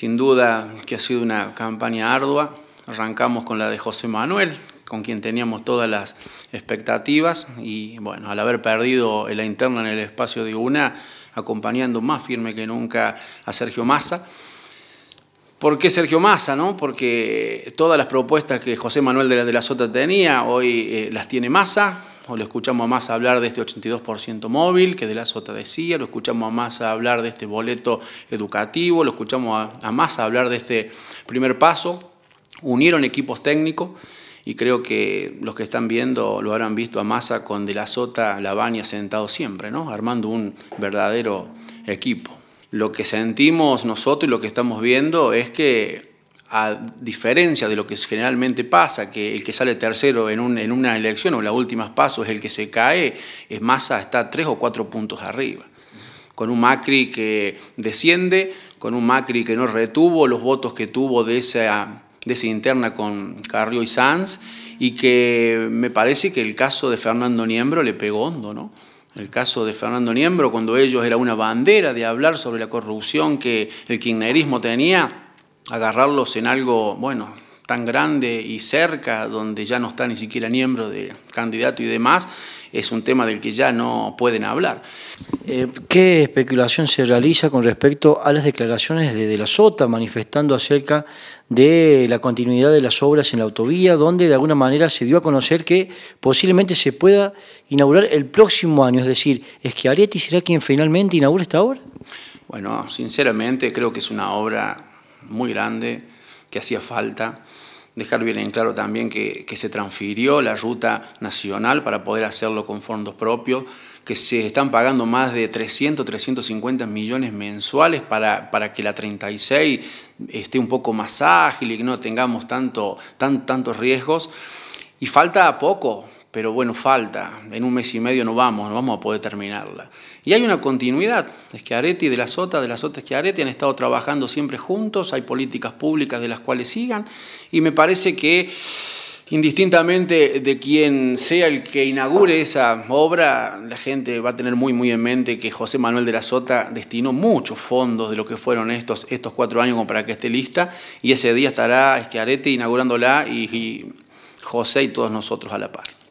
Sin duda que ha sido una campaña ardua. Arrancamos con la de José Manuel, con quien teníamos todas las expectativas y bueno, al haber perdido la interna en el espacio de una, acompañando más firme que nunca a Sergio Massa. ¿Por qué Sergio Massa? No? Porque todas las propuestas que José Manuel de la, de Sota tenía, hoy eh, las tiene Massa, lo escuchamos a Massa hablar de este 82% móvil que De la Sota decía, lo escuchamos a Massa hablar de este boleto educativo, lo escuchamos a, a Massa hablar de este primer paso, unieron equipos técnicos y creo que los que están viendo lo habrán visto a Massa con De la Sota, Lavagna sentado siempre, ¿no? armando un verdadero equipo. Lo que sentimos nosotros y lo que estamos viendo es que a diferencia de lo que generalmente pasa, que el que sale tercero en, una elección o en las últimas pasos es el que se cae, es a está tres o cuatro puntos arriba. Con un Macri que desciende, con un Macri que no retuvo los votos que tuvo de esa, de interna con Carrió y Sanz, y que me parece que el caso de Fernando Niembro le pegó hondo, ¿no? El caso de Fernando Niembro, cuando ellos era una bandera de hablar sobre la corrupción que el kirchnerismo tenía, agarrarlos en algo, bueno, tan grande y cerca, donde ya no está ni siquiera miembro de candidato y demás, es un tema del que ya no pueden hablar. Eh, ¿Qué especulación se realiza con respecto a las declaraciones de De La Sota manifestando acerca de la continuidad de las obras en la autovía, donde de alguna manera se dio a conocer que posiblemente se pueda inaugurar el próximo año? Es decir, ¿es que Arieti será quien finalmente inaugure esta obra? Bueno, sinceramente creo que es una obra muy grande que hacía falta. Dejar bien en claro también que, se transfirió la ruta nacional para poder hacerlo con fondos propios, que se están pagando más de 300, 350 millones mensuales para, para que la 36 esté un poco más ágil y que no tengamos tanto, tan, tantos riesgos. Y falta poco, pero bueno, falta, en un mes y medio no vamos, no vamos a poder terminarla. Y hay una continuidad, Schiaretti de la Sota, de la Sota Schiaretti han estado trabajando siempre juntos, hay políticas públicas de las cuales sigan, y me parece que indistintamente de quien sea el que inaugure esa obra, la gente va a tener muy, muy en mente que José Manuel de la Sota destinó muchos fondos de lo que fueron estos, estos cuatro años como para que esté lista, y ese día estará Schiaretti inaugurándola y José y todos nosotros a la par.